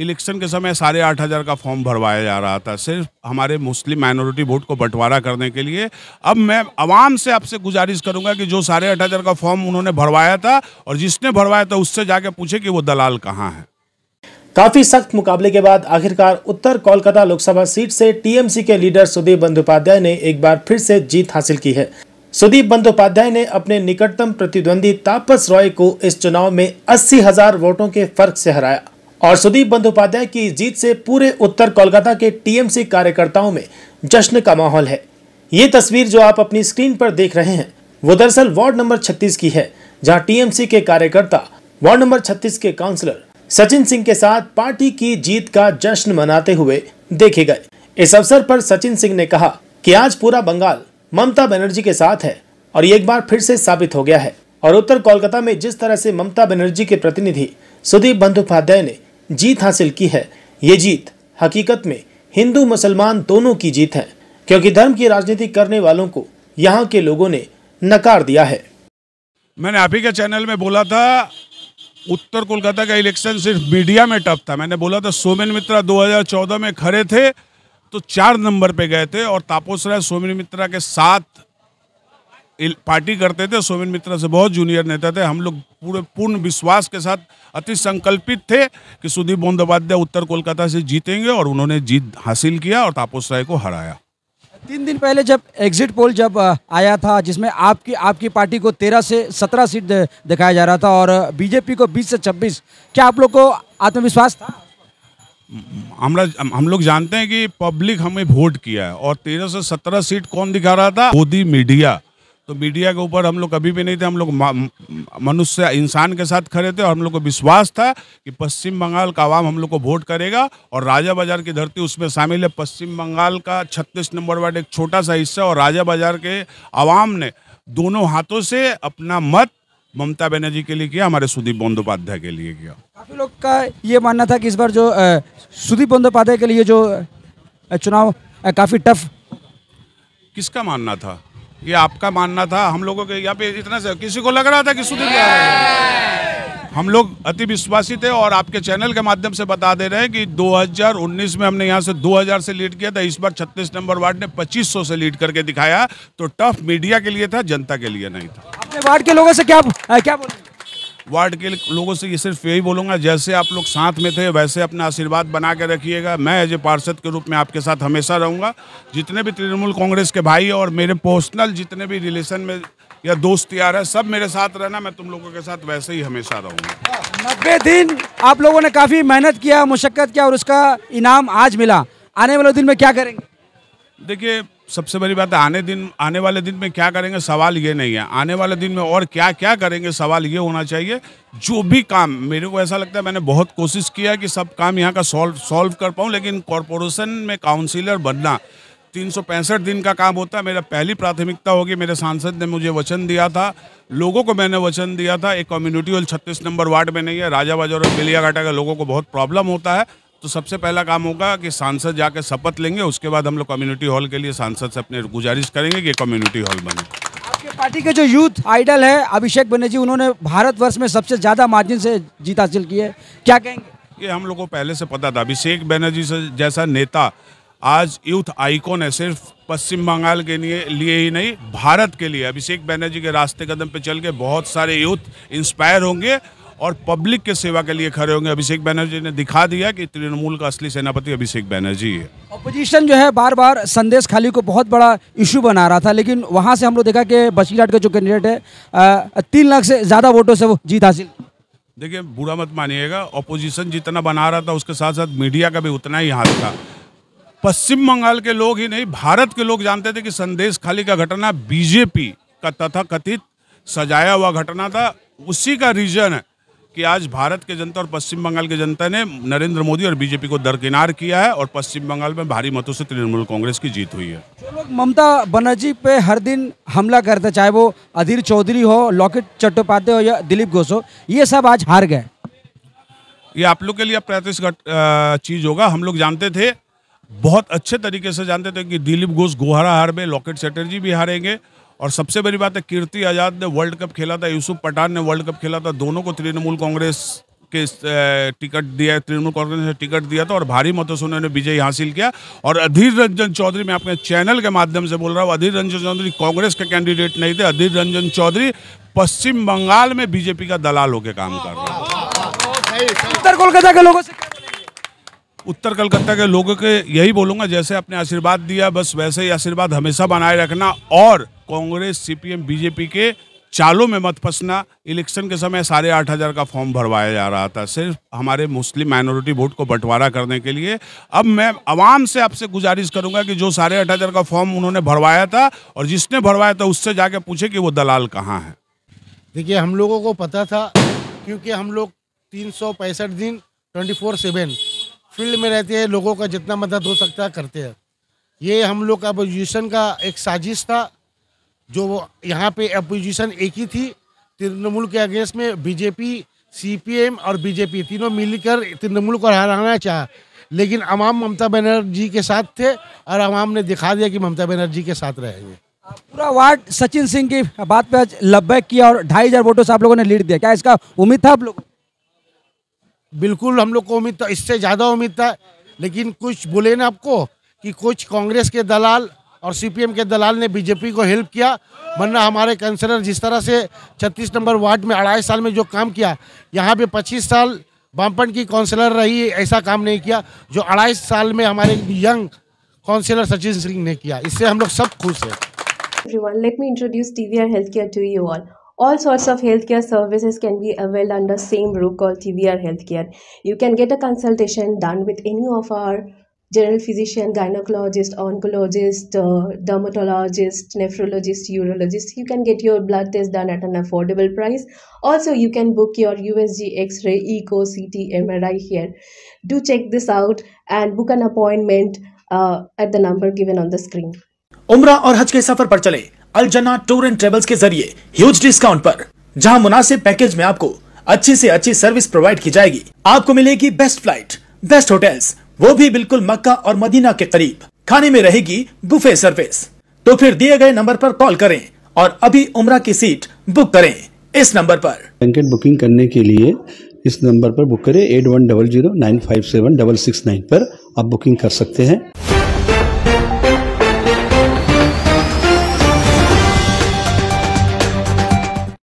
Election के समय साढ़े आठ हज़ार का फॉर्म भरवाया जा रहा था सिर्फ हमारे मुस्लिम माइनॉरिटी वोट को बंटवारा करने के लिए अब मैं आवाम से आपसे गुजारिश करूंगा कि जो साढ़े आठ हज़ार का फॉर्म उन्होंने भरवाया था और जिसने भरवाया था उससे जाके पूछे कि वो दलाल कहाँ है काफी सख्त मुकाबले के बाद आखिरकार उत्तर कोलकाता लोकसभा सीट से टीएमसी के लीडर सुदीप बंदोपाध्याय ने एक बार फिर से जीत हासिल की है सुदीप बंदोपाध्याय ने अपने निकटतम प्रतिद्वंदी तापस रॉय को इस चुनाव में अस्सी हजार वोटों के फर्क से हराया और सुदीप बंदोपाध्याय की इस जीत से पूरे उत्तर कोलकाता के टीएमसी कार्यकर्ताओं में जश्न का माहौल है ये तस्वीर जो आप अपनी स्क्रीन पर देख रहे हैं वो दरअसल वार्ड नंबर 36 की है जहां टीएमसी के कार्यकर्ता वार्ड नंबर 36 के काउंसलर सचिन सिंह के साथ पार्टी की जीत का जश्न मनाते हुए देखे गए इस अवसर पर सचिन सिंह ने कहा कि आज पूरा बंगाल ममता बनर्जी के साथ है और ये एक बार फिर से साबित हो गया है और उत्तर कोलकाता में जिस तरह से ममता बनर्जी के प्रतिनिधि सुदीप बंदोपाध्याय ने जीत हासिल की है ये जीत हकीकत में हिंदू मुसलमान दोनों की जीत है क्योंकि धर्म की राजनीति करने वालों को यहाँ के लोगों ने नकार दिया है मैंने आप ही के चैनल में बोला था उत्तर कोलकाता का इलेक्शन सिर्फ मीडिया में टफ था मैंने बोला था सोमेन मित्रा 2014 में खड़े थे तो चार नंबर पे गए थे और तापोसराय राय सोमेन मित्रा के साथ पार्टी करते थे सोमिन मित्रा से बहुत जूनियर नेता थे हम लोग पूरे पूर्ण विश्वास के साथ अति संकल्पित थे कि सुदीप बंदोपाध्याय उत्तर कोलकाता से जीतेंगे और उन्होंने जीत हासिल किया और तापोस राय को हराया तीन दिन पहले जब एग्जिट पोल जब आया था जिसमें आपकी आपकी पार्टी को तेरह से सत्रह सीट दिखाया जा रहा था और बीजेपी को बीस से छब्बीस क्या आप लोग को आत्मविश्वास था हमरा हम लोग जानते हैं कि पब्लिक हमें वोट किया है और तेरह से सत्रह सीट कौन दिखा रहा था मोदी मीडिया तो मीडिया के ऊपर हम लोग कभी भी नहीं थे हम लोग मनुष्य इंसान के साथ खड़े थे और हम लोग को विश्वास था कि पश्चिम बंगाल का आवाम हम लोग को वोट करेगा और राजा बाजार की धरती उसमें शामिल है पश्चिम बंगाल का छत्तीस नंबर वार्ड एक छोटा सा हिस्सा और राजा बाजार के आवाम ने दोनों हाथों से अपना मत ममता बनर्जी के लिए किया हमारे सुदीप बंदोपाध्याय के लिए किया काफ़ी लोग का ये मानना था कि इस बार जो सुदीप बंदोपाध्याय के लिए जो चुनाव काफ़ी टफ किसका मानना था ये आपका मानना था हम लोगों के यहाँ पे इतना किसी को लग रहा था कि सुधीर जा रहे हैं हम लोग अति विश्वासी थे और आपके चैनल के माध्यम से बता दे रहे हैं कि 2019 में हमने यहाँ से 2000 से लीड किया था इस बार 36 नंबर वार्ड ने 2500 से लीड करके दिखाया तो टफ मीडिया के लिए था जनता के लिए नहीं था अपने वार्ड के लोगों से क्या क्या बोल वार्ड के लोगों से ये सिर्फ यही बोलूँगा जैसे आप लोग साथ में थे वैसे अपना आशीर्वाद बना के रखिएगा मैं एज ए पार्षद के रूप में आपके साथ हमेशा रहूँगा जितने भी तृणमूल कांग्रेस के भाई और मेरे पर्सनल जितने भी रिलेशन में या दोस्त यार है सब मेरे साथ रहना मैं तुम लोगों के साथ वैसे ही हमेशा रहूँगा नब्बे दिन आप लोगों ने काफ़ी मेहनत किया मुशक्क़त किया और उसका इनाम आज मिला आने वाले दिन में क्या करेंगे देखिए सबसे बड़ी बात है आने दिन आने वाले दिन में क्या करेंगे सवाल ये नहीं है आने वाले दिन में और क्या क्या करेंगे सवाल ये होना चाहिए जो भी काम मेरे को ऐसा लगता है मैंने बहुत कोशिश किया कि सब काम यहाँ का सॉल्व सॉल्व कर पाऊँ लेकिन कॉरपोरेशन में काउंसिलर बनना तीन दिन का काम होता है मेरा पहली प्राथमिकता होगी मेरे सांसद ने मुझे वचन दिया था लोगों को मैंने वचन दिया था एक कम्युनिटी हॉल छत्तीस नंबर वार्ड में नहीं है राजा बाजार और बिलियाघाटा घाटा के लोगों को बहुत प्रॉब्लम होता है तो सबसे पहला काम होगा कि सांसद जाकर शपथ लेंगे उसके बाद हम लोग कम्युनिटी हॉल के लिए सांसद से अपने गुजारिश करेंगे कि कम्युनिटी हॉल बने आपके पार्टी के जो यूथ आइडल है अभिषेक बनर्जी उन्होंने भारतवर्ष में सबसे ज़्यादा मार्जिन से जीत हासिल की है क्या कहेंगे ये हम लोग को पहले से पता था अभिषेक बनर्जी से जैसा नेता आज यूथ आइकॉन है सिर्फ पश्चिम बंगाल के लिए लिए ही नहीं भारत के लिए अभिषेक बनर्जी के रास्ते कदम पे चल के बहुत सारे यूथ इंस्पायर होंगे और पब्लिक के सेवा के लिए खड़े होंगे अभिषेक बैनर्जी ने दिखा दिया कि तृणमूल का असली सेनापति अभिषेक बैनर्जी है अपोजिशन जो है बार बार संदेश खाली को बहुत बड़ा इशू बना रहा था लेकिन वहाँ से हम लोग देखा कि बशीरहाट का जो कैंडिडेट है तीन लाख से ज़्यादा वोटों से वो जीत हासिल देखिए बुरा मत मानिएगा अपोजिशन जितना बना रहा था उसके साथ साथ मीडिया का भी उतना ही हाथ था पश्चिम बंगाल के लोग ही नहीं भारत के लोग जानते थे कि संदेश खाली का घटना बीजेपी का तथा कथित सजाया हुआ घटना था उसी का रीजन है कि आज भारत के जनता और पश्चिम बंगाल की जनता ने नरेंद्र मोदी और बीजेपी को दरकिनार किया है और पश्चिम बंगाल में भारी मतों से तृणमूल कांग्रेस की जीत हुई है जो लोग ममता बनर्जी पे हर दिन हमला करते चाहे वो अधीर चौधरी हो लॉकेट चट्टोपाध्याय हो या दिलीप घोष हो ये सब आज हार गए ये आप लोग के लिए प्रयातिश चीज़ होगा हम लोग जानते थे बहुत अच्छे तरीके से जानते थे कि दिलीप घोष गोहरा हार में लॉकेट चटर्जी भी हारेंगे और सबसे बड़ी बात है कीर्ति आज़ाद ने वर्ल्ड कप खेला था यूसुफ पठान ने वर्ल्ड कप खेला था दोनों को तृणमूल कांग्रेस के टिकट दिया तृणमूल कांग्रेस ने टिकट दिया था और भारी मतों से उन्होंने विजय हासिल किया और अधीर रंजन चौधरी मैं अपने चैनल के माध्यम से बोल रहा हूँ अधीर रंजन चौधरी कांग्रेस के कैंडिडेट नहीं थे अधीर रंजन चौधरी पश्चिम बंगाल में बीजेपी का दलाल होकर काम कर रहे हैं उत्तर कोलकाता के लोगों से उत्तर कलकत्ता के लोगों के यही बोलूंगा जैसे आपने आशीर्वाद दिया बस वैसे ही आशीर्वाद हमेशा बनाए रखना और कांग्रेस सीपीएम बीजेपी के चालों में मत फंसना इलेक्शन के समय साढ़े आठ हज़ार का फॉर्म भरवाया जा रहा था सिर्फ हमारे मुस्लिम माइनॉरिटी वोट को बंटवारा करने के लिए अब मैं आवाम से आपसे गुजारिश करूंगा कि जो साढ़े आठ हज़ार का फॉर्म उन्होंने भरवाया था और जिसने भरवाया था उससे जाके पूछे कि वो दलाल कहाँ है देखिए हम लोगों को पता था क्योंकि हम लोग तीन दिन ट्वेंटी फोर सेवन फील्ड में रहते हैं लोगों का जितना मदद हो सकता है करते हैं ये हम लोग का अपोजिशन का एक साजिश था जो यहाँ पे अपोजिशन एक ही थी तृणमूल के अगेंस्ट में बीजेपी सीपीएम और बीजेपी तीनों मिलकर तृणमूल को हराना चाहा लेकिन अवाम ममता बनर्जी के साथ थे और अवाम ने दिखा दिया कि ममता बनर्जी के साथ रहेंगे पूरा वार्ड सचिन सिंह की बात पे लब्बैक किया और ढाई हजार वोटों से आप लोगों ने लीड दिया क्या इसका उम्मीद था आप लोग बिल्कुल हम लोग को उम्मीद था इससे ज़्यादा उम्मीद था लेकिन कुछ बोले ना आपको कि कुछ कांग्रेस के दलाल और सीपीएम के दलाल ने बीजेपी को हेल्प किया वरना हमारे कंसलर जिस तरह से 36 नंबर वार्ड में अढ़ाई साल में जो काम किया यहाँ पे 25 साल बामपन की काउंसलर रही ऐसा काम नहीं किया जो अढ़ाई साल में हमारे यंग काउंसलर सचिन सिंह ने किया इससे हम लोग सब खुश हैं everyone let me introduce tvr healthcare to you all all sorts of healthcare services can be availed under same roof called TBR Healthcare. You can get a consultation done with any of our general physician, gynecologist, oncologist, uh, dermatologist, nephrologist, urologist. You can get your blood test done at an affordable price. Also, you can book your USG X-ray, ECO, CT, MRI here. Do check this out and book an appointment uh, at the number given on the screen. Umrah or हज के अलजना tour and travels के जरिए huge discount पर जहां मुनासिब package में आपको अच्छी से अच्छी सर्विस प्रोवाइड की जाएगी आपको मिलेगी बेस्ट फ्लाइट बेस्ट होटल्स वो भी बिल्कुल मक्का और मदीना के करीब खाने में रहेगी बुफे सर्विस तो फिर दिए गए नंबर पर कॉल करें और अभी उम्र की सीट बुक करें इस नंबर पर टिकट बुकिंग करने के लिए इस नंबर पर बुक करें eight one double zero nine five seven double six nine पर आप बुकिंग कर सकते हैं